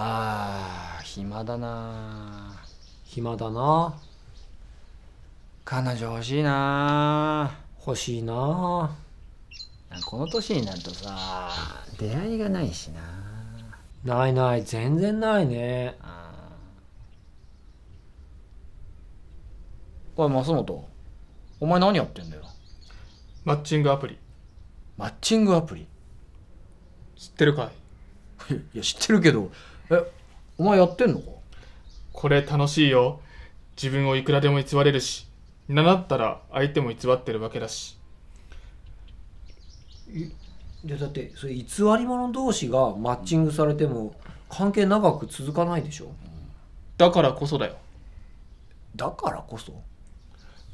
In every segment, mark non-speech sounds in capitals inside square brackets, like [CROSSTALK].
ああ暇だな暇だな彼女欲しいな欲しいなこの年になるとさ出会いがないしなないない全然ないねおい増本お前何やってんだよマッチングアプリマッチングアプリ知ってるかいいや知ってるけどえお前やってんのかこれ楽しいよ自分をいくらでも偽れるし習ったら相手も偽ってるわけだしいやだってそれ偽り者同士がマッチングされても関係長く続かないでしょだからこそだよだからこそ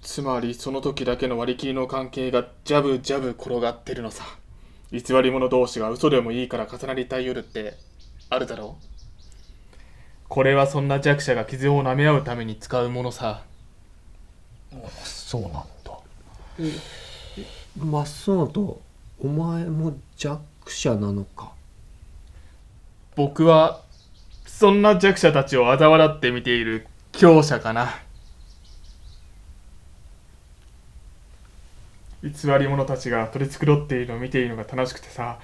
つまりその時だけの割り切りの関係がジャブジャブ転がってるのさ偽り者同士が嘘でもいいから重なりたい夜ってあるだろうこれはそんな弱者が傷を舐め合うために使うものさそうなんだえマッソンとお前も弱者なのか僕はそんな弱者たちを嘲笑って見ている強者かな偽り者たちが取り繕っているのを見ているのが楽しくてさ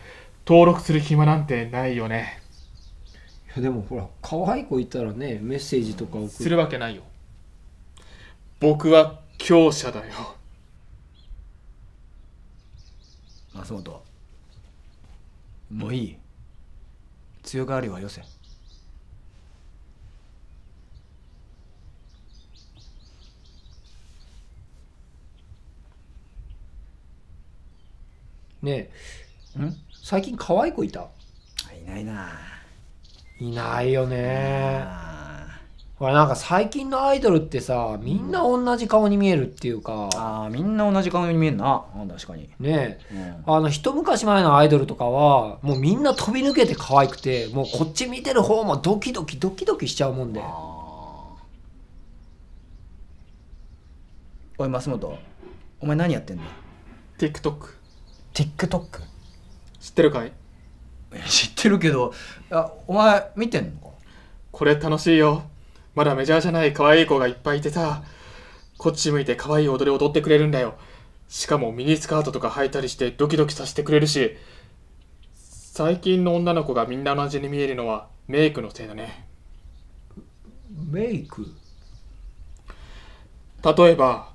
登録する暇なんてないよねやでもほら可愛い子いたらねメッセージとか送るするわけないよ僕は強者だよ松本もういい強がりはよせねえん最近可愛い子いたいないないないよねほらなんか最近のアイドルってさみんな同じ顔に見えるっていうか、ああみんな同じ顔に見えるな確かにねえ、うん、あの一昔前のアイドルとかはもうみんな飛び抜けて可愛くてもうこっち見てる方もドキドキドキドキしちゃうもんでおい松本お前何やってんだ TikTok TikTok 知ってるかい [LAUGHS] 知ってるけどあお前見てんのかこれ楽しいよまだメジャーじゃない可愛い子がいっぱいいてさこっち向いて可愛い踊り踊ってくれるんだよしかもミニスカートとか履いたりしてドキドキさせてくれるし最近の女の子がみんな同じに見えるのはメイクのせいだねメイク例えば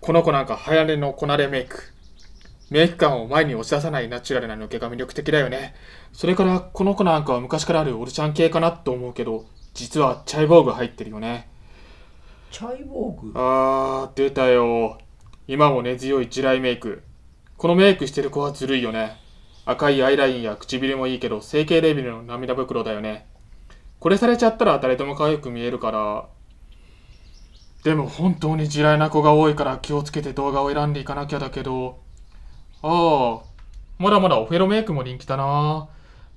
この子なんか流行りのこなれメイクメイク感を前に押し出さないナチュラルな抜けが魅力的だよね。それから、この子なんかは昔からあるオルちゃん系かなと思うけど、実はチャイボーグ入ってるよね。チャイボーグあー、出たよ。今も根強い地雷メイク。このメイクしてる子はずるいよね。赤いアイラインや唇もいいけど、整形レベルの涙袋だよね。これされちゃったら誰とも可愛く見えるから、でも本当に地雷な子が多いから気をつけて動画を選んでいかなきゃだけど、ああ。まだまだオフェロメイクも人気だな。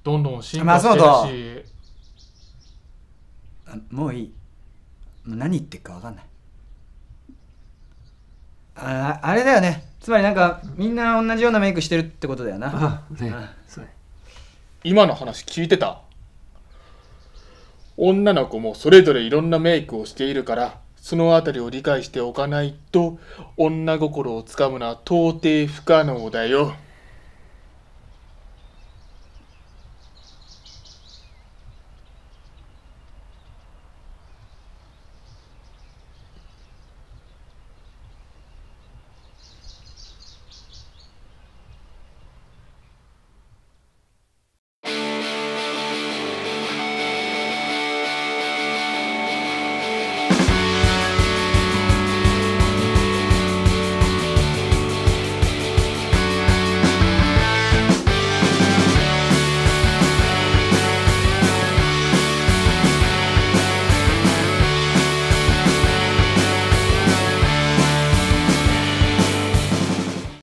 どんどん進化してるし。あもういい。何言ってるか分かんない。ああれだよね。つまりなんか、みんな同じようなメイクしてるってことだよな。あね、今の話聞いてた女の子もそれぞれいろんなメイクをしているからそのあたりを理解しておかないと女心をつかむのは到底不可能だよ。